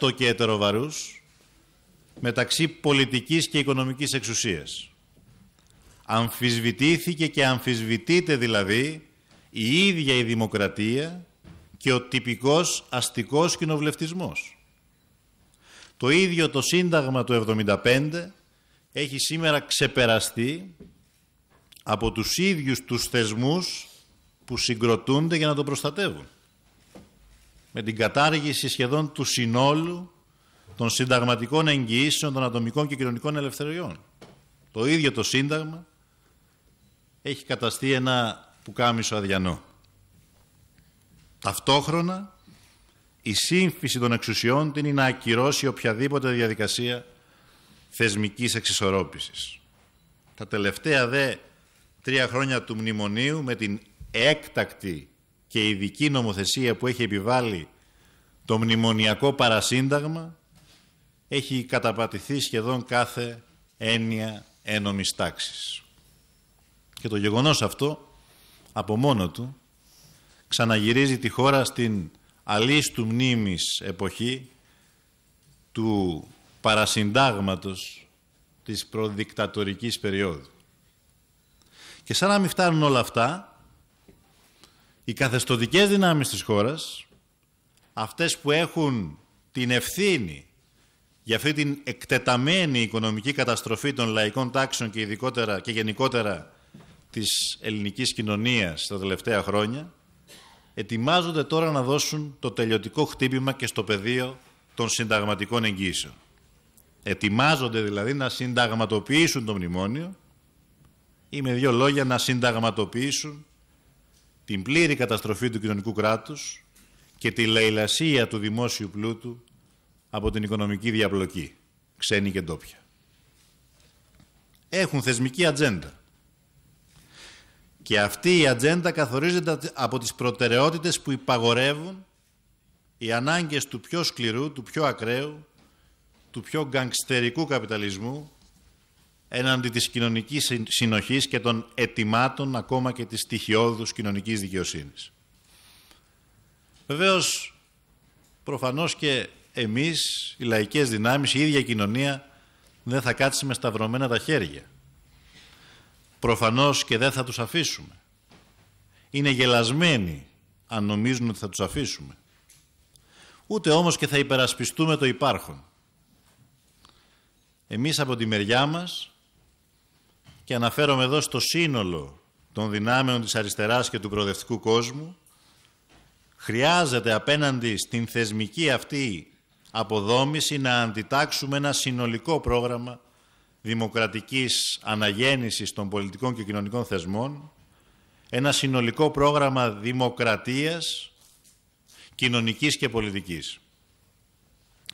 το και βαρούς μεταξύ πολιτικής και οικονομικής εξουσίας. Αμφισβητήθηκε και αμφισβητείται δηλαδή η ίδια η δημοκρατία και ο τυπικός αστικός κοινοβουλευτισμός. Το ίδιο το Σύνταγμα του 1975 έχει σήμερα ξεπεραστεί από τους ίδιους τους θεσμούς που συγκροτούνται για να το προστατεύουν με την κατάργηση σχεδόν του συνόλου των συνταγματικών εγγυήσεων των ατομικών και κοινωνικών ελευθεριών. Το ίδιο το Σύνταγμα έχει καταστεί ένα πουκάμισο αδιανό. Ταυτόχρονα, η σύμφυση των εξουσιών την είναι να ακυρώσει οποιαδήποτε διαδικασία θεσμικής εξισορρόπησης. Τα τελευταία δε τρία χρόνια του Μνημονίου με την έκτακτη και η ειδική νομοθεσία που έχει επιβάλει το μνημονιακό παρασύνταγμα έχει καταπατηθεί σχεδόν κάθε έννοια ένομης τάξης. Και το γεγονός αυτό από μόνο του ξαναγυρίζει τη χώρα στην του μνήμης εποχή του παρασυντάγματος της προδικτατορικής περίοδου. Και σαν να μην φτάνουν όλα αυτά, οι καθεστωτικές δυνάμεις της χώρας, αυτές που έχουν την ευθύνη για αυτή την εκτεταμένη οικονομική καταστροφή των λαϊκών τάξεων και, ειδικότερα, και γενικότερα της ελληνικής κοινωνίας τα τελευταία χρόνια, ετοιμάζονται τώρα να δώσουν το τελειωτικό χτύπημα και στο πεδίο των συνταγματικών εγγύσεων. Ετοιμάζονται δηλαδή να συνταγματοποιήσουν το μνημόνιο ή με δύο λόγια να συνταγματοποιήσουν την πλήρη καταστροφή του κοινωνικού κράτους και τη λαιλασία του δημόσιου πλούτου από την οικονομική διαπλοκή, ξένη και ντόπια. Έχουν θεσμική ατζέντα. Και αυτή η ατζέντα καθορίζεται από τις προτεραιότητες που υπαγορεύουν οι ανάγκες του πιο σκληρού, του πιο ακραίου, του πιο γκανγκστερικού καπιταλισμού έναντι της κοινωνικής συνοχής και των ετοιμάτων ακόμα και της τυχιώδους κοινωνικής δικαιοσύνης. Βεβαίως, προφανώς και εμείς, οι λαϊκές δυνάμεις, η ίδια κοινωνία δεν θα κάτσει με σταυρωμένα τα χέρια. Προφανώς και δεν θα τους αφήσουμε. Είναι γελασμένοι αν νομίζουν ότι θα τους αφήσουμε. Ούτε όμως και θα υπερασπιστούμε το υπάρχον. Εμείς από τη μεριά μας και αναφέρομαι εδώ στο σύνολο των δυνάμεων της αριστεράς και του προοδευτικού κόσμου, χρειάζεται απέναντι στην θεσμική αυτή αποδόμηση να αντιτάξουμε ένα συνολικό πρόγραμμα δημοκρατικής αναγέννησης των πολιτικών και κοινωνικών θεσμών, ένα συνολικό πρόγραμμα δημοκρατίας, κοινωνικής και πολιτικής.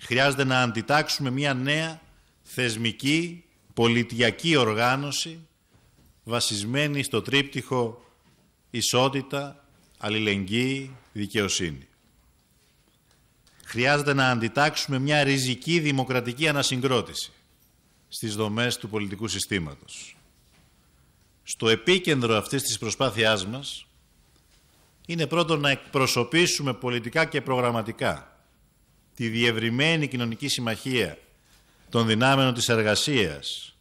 Χρειάζεται να αντιτάξουμε μια νέα θεσμική πολιτιακή οργάνωση βασισμένη στο τρίπτυχο ισότητα, αλληλεγγύη, δικαιοσύνη. Χρειάζεται να αντιτάξουμε μια ριζική δημοκρατική ανασυγκρότηση στις δομές του πολιτικού συστήματος. Στο επίκεντρο αυτής της προσπάθειάς μας είναι πρώτον να εκπροσωπήσουμε πολιτικά και προγραμματικά τη διευρυμένη κοινωνική συμμαχία των δυνάμεων της εργασίας,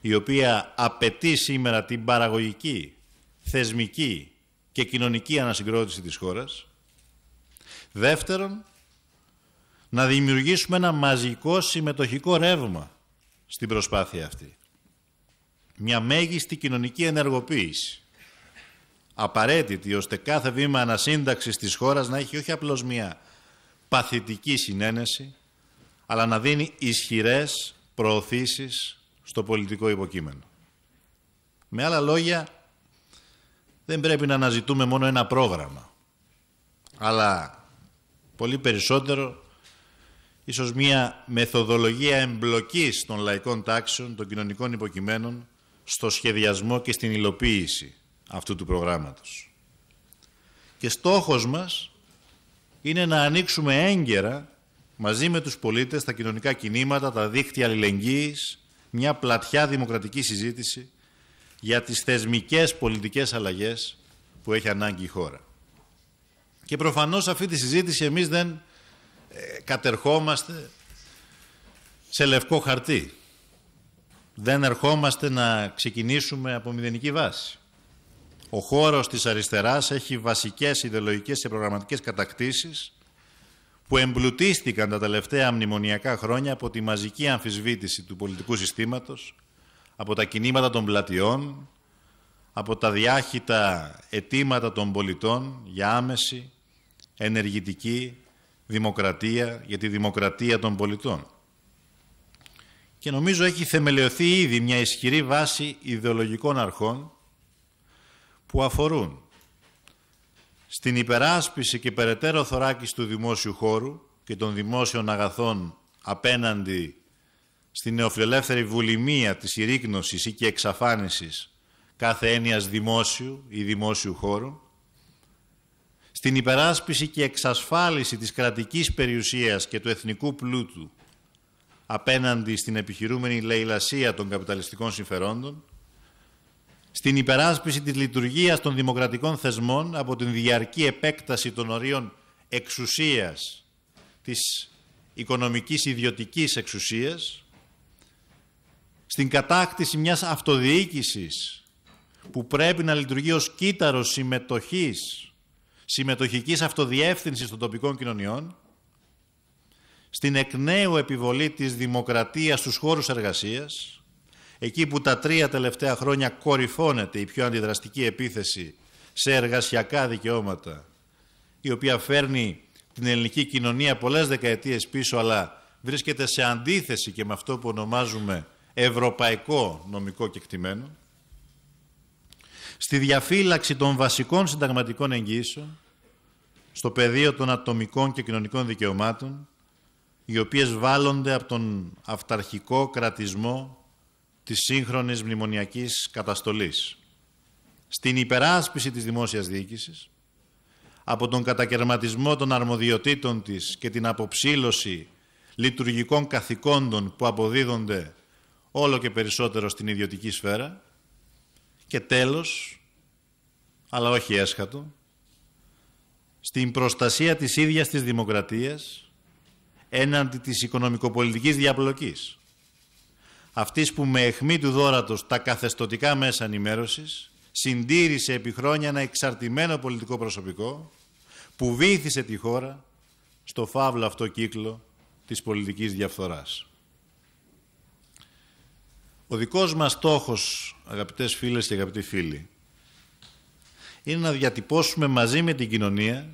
η οποία απαιτεί σήμερα την παραγωγική, θεσμική και κοινωνική ανασυγκρότηση της χώρας. Δεύτερον, να δημιουργήσουμε ένα μαζικό συμμετοχικό ρεύμα στην προσπάθεια αυτή. Μια μέγιστη κοινωνική ενεργοποίηση. Απαραίτητη ώστε κάθε βήμα ανασύνταξης της χώρας να έχει όχι απλώς μια παθητική συνένεση, αλλά να δίνει ισχυρές προωθήσεις στο πολιτικό υποκείμενο. Με άλλα λόγια, δεν πρέπει να αναζητούμε μόνο ένα πρόγραμμα, αλλά πολύ περισσότερο ίσως μια μεθοδολογία εμπλοκής των λαϊκών τάξεων, των κοινωνικών υποκειμένων, στο σχεδιασμό και στην υλοποίηση αυτού του προγράμματος. Και στόχος μας είναι να ανοίξουμε έγκαιρα μαζί με τους πολίτες, τα κοινωνικά κινήματα, τα δίχτυα αλληλεγγύης, μια πλατιά δημοκρατική συζήτηση για τις θεσμικές πολιτικές αλλαγές που έχει ανάγκη η χώρα. Και προφανώς αυτή τη συζήτηση εμείς δεν ε, κατερχόμαστε σε λευκό χαρτί. Δεν ερχόμαστε να ξεκινήσουμε από μηδενική βάση. Ο χώρος της αριστεράς έχει βασικές ιδεολογικές και προγραμματικές κατακτήσεις που εμπλουτίστηκαν τα τελευταία μνημονιακά χρόνια από τη μαζική αμφισβήτηση του πολιτικού συστήματος, από τα κινήματα των πλατιών, από τα διάχυτα αιτήματα των πολιτών για άμεση, ενεργητική δημοκρατία, για τη δημοκρατία των πολιτών. Και νομίζω έχει θεμελιωθεί ήδη μια ισχυρή βάση ιδεολογικών αρχών που αφορούν στην υπεράσπιση και περαιτέρω θωράκιση του δημόσιου χώρου και των δημόσιων αγαθών απέναντι στην νεοφιλελεύθερη βουλημία της εξαφάνισης κάθε ένιαστη δημόσιου ή και εξαφάνισης κάθε έννοιας δημόσιου ή δημόσιου χώρου, στην υπεράσπιση και εξασφάλιση της κρατικής περιουσίας και του εθνικού πλούτου απέναντι στην επιχειρούμενη λαιλασία των καπιταλιστικών συμφερόντων, στην υπεράσπιση της λειτουργίας των δημοκρατικών θεσμών από την διαρκή επέκταση των ορίων εξουσίας της οικονομικής ιδιωτικής εξουσίας, στην κατάκτηση μιας αυτοδιοίκησης που πρέπει να λειτουργεί ως κύτταρος συμμετοχής, συμμετοχικής αυτοδιεύθυνσης των τοπικών κοινωνιών, στην εκ νέου επιβολή της δημοκρατίας στους χώρους εργασίας, εκεί που τα τρία τελευταία χρόνια κορυφώνεται η πιο αντιδραστική επίθεση σε εργασιακά δικαιώματα, η οποία φέρνει την ελληνική κοινωνία πολλές δεκαετίες πίσω, αλλά βρίσκεται σε αντίθεση και με αυτό που ονομάζουμε ευρωπαϊκό νομικό κεκτημένο, στη διαφύλαξη των βασικών συνταγματικών εγγύσεων, στο πεδίο των ατομικών και κοινωνικών δικαιωμάτων, οι οποίες βάλλονται από τον αυταρχικό κρατισμό της σύγχρονης μνημονιακής καταστολής. Στην υπεράσπιση της δημόσιας διοίκησης, από τον κατακαιρματισμό των αρμοδιοτήτων της και την αποψήλωση λειτουργικών καθηκόντων που αποδίδονται όλο και περισσότερο στην ιδιωτική σφαίρα και τέλος, αλλά όχι έσχατο, στην προστασία της ίδιας της δημοκρατίας έναντι της οικονομικοπολιτικής διαπλοκής αυτής που με αιχμή του δόρατος τα καθεστωτικά μέσα ενημέρωσης συντήρησε επί χρόνια ένα εξαρτημένο πολιτικό προσωπικό που βήθησε τη χώρα στο φαύλο αυτό κύκλο της πολιτικής διαφθοράς. Ο δικός μας στόχος, αγαπητές φίλες και αγαπητοί φίλοι, είναι να διατυπώσουμε μαζί με την κοινωνία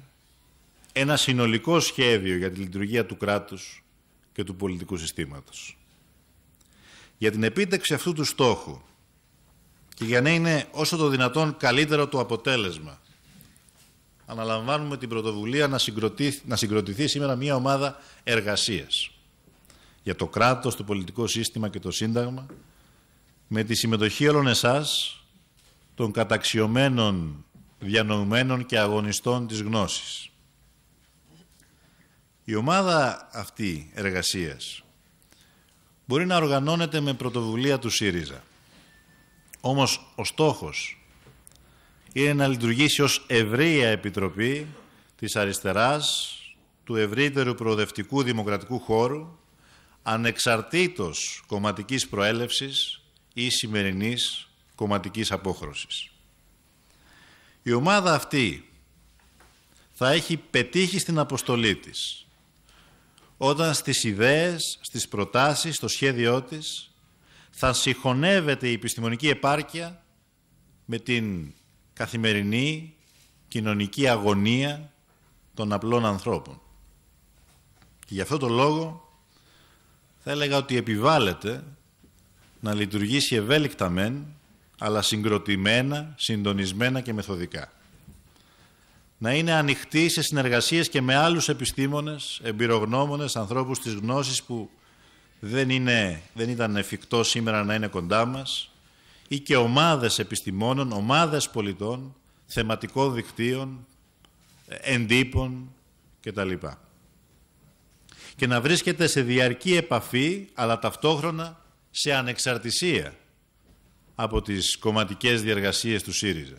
ένα συνολικό σχέδιο για τη λειτουργία του κράτους και του πολιτικού συστήματος. Για την επίτευξη αυτού του στόχου και για να είναι όσο το δυνατόν καλύτερο το αποτέλεσμα, αναλαμβάνουμε την πρωτοβουλία να συγκροτηθεί, να συγκροτηθεί σήμερα μια ομάδα εργασίας για το κράτος, το πολιτικό σύστημα και το σύνταγμα, με τη συμμετοχή όλων εσάς, των καταξιωμένων, διανοημένων και αγωνιστών της γνώσης. Η ομάδα αυτή εργασίας μπορεί να οργανώνεται με πρωτοβουλία του ΣΥΡΙΖΑ. Όμως ο στόχος είναι να λειτουργήσει ως ευρεία επιτροπή της αριστεράς, του ευρύτερου προοδευτικού δημοκρατικού χώρου, ανεξαρτήτως κομματικής προέλευσης ή σημερινής κομματικής απόχρωσης. Η ομάδα αυτή θα έχει πετύχει στην αποστολή της όταν στις ιδέες, στις προτάσεις, στο σχέδιό της θα συγχωνεύεται η επιστημονική επάρκεια με την καθημερινή κοινωνική αγωνία των απλών ανθρώπων. Και γι' αυτό το λόγο θα έλεγα ότι επιβάλλεται να λειτουργήσει ευέλικτα μεν, αλλά συγκροτημένα, συντονισμένα και μεθοδικά να είναι ανοιχτή σε συνεργασίες και με άλλους επιστήμονες, εμπειρογνώμονες, ανθρώπους της γνώσης που δεν, είναι, δεν ήταν εφικτό σήμερα να είναι κοντά μας ή και ομάδες επιστημόνων, ομάδες πολιτών, θεματικών δικτύων, εντύπων κτλ. Και να βρίσκεται σε διαρκή επαφή, αλλά ταυτόχρονα σε ανεξαρτησία από τις κομματικές διεργασίες του ΣΥΡΙΖΑ.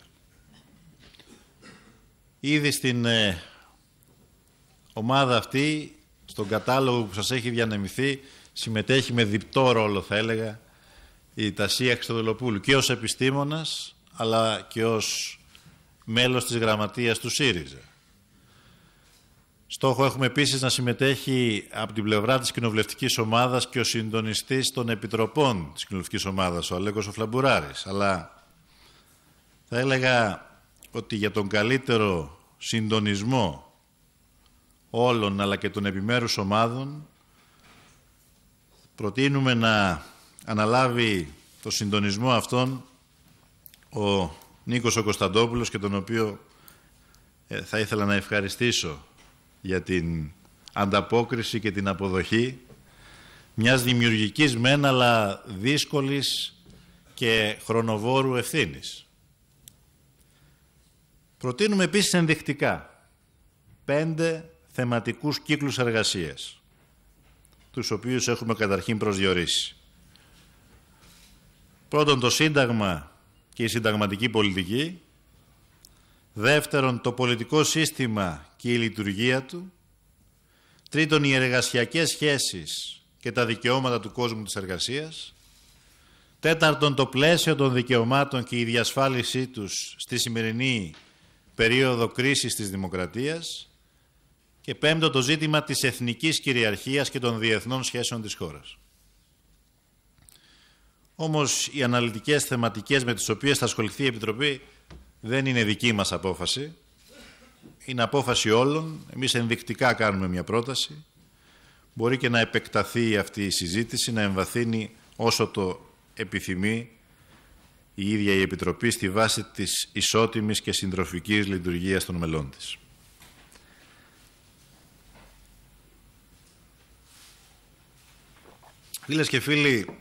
Ήδη στην ε, ομάδα αυτή, στον κατάλογο που σας έχει διανεμηθεί, συμμετέχει με διπτό ρόλο θα έλεγα η Τασία Χρυστοδολοπούλου. και ως επιστήμονας αλλά και ως μέλος της γραμματείας του ΣΥΡΙΖΑ. Στόχο έχουμε επίσης να συμμετέχει από την πλευρά της κοινοβουλευτικής ομάδας και ο συντονιστής των επιτροπών της κοινοβουλευτικής ομάδας, ο Αλέκος ο Φλαμπουράρης. Αλλά θα έλεγα ότι για τον καλύτερο συντονισμό όλων αλλά και των επιμέρους ομάδων προτείνουμε να αναλάβει το συντονισμό αυτόν ο Νίκος ο Κωνσταντόπουλος και τον οποίο ε, θα ήθελα να ευχαριστήσω για την ανταπόκριση και την αποδοχή μιας δημιουργικής μεν αλλά δύσκολης και χρονοβόρου ευθύνης. Προτείνουμε επίσης ενδεικτικά πέντε θεματικούς κύκλους εργασίας, τους οποίους έχουμε καταρχήν προσδιορίσει. Πρώτον, το Σύνταγμα και η συνταγματική πολιτική. Δεύτερον, το πολιτικό σύστημα και η λειτουργία του. Τρίτον, οι εργασιακές σχέσεις και τα δικαιώματα του κόσμου της εργασίας. Τέταρτον, το πλαίσιο των δικαιωμάτων και η διασφάλισή τους στη σημερινή περίοδο κρίσης της δημοκρατίας και πέμπτο το ζήτημα της εθνικής κυριαρχίας και των διεθνών σχέσεων της χώρας. Όμως οι αναλυτικές θεματικές με τις οποίες θα ασχοληθεί η Επιτροπή δεν είναι δική μας απόφαση. Είναι απόφαση όλων. Εμείς ενδεικτικά κάνουμε μια πρόταση. Μπορεί και να επεκταθεί αυτή η συζήτηση, να εμβαθύνει όσο το επιθυμεί η ίδια η Επιτροπή στη βάση της ισότιμης και συντροφικής λειτουργίας των μελών της. Φίλες και φίλοι,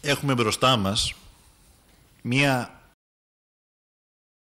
έχουμε μπροστά μας μία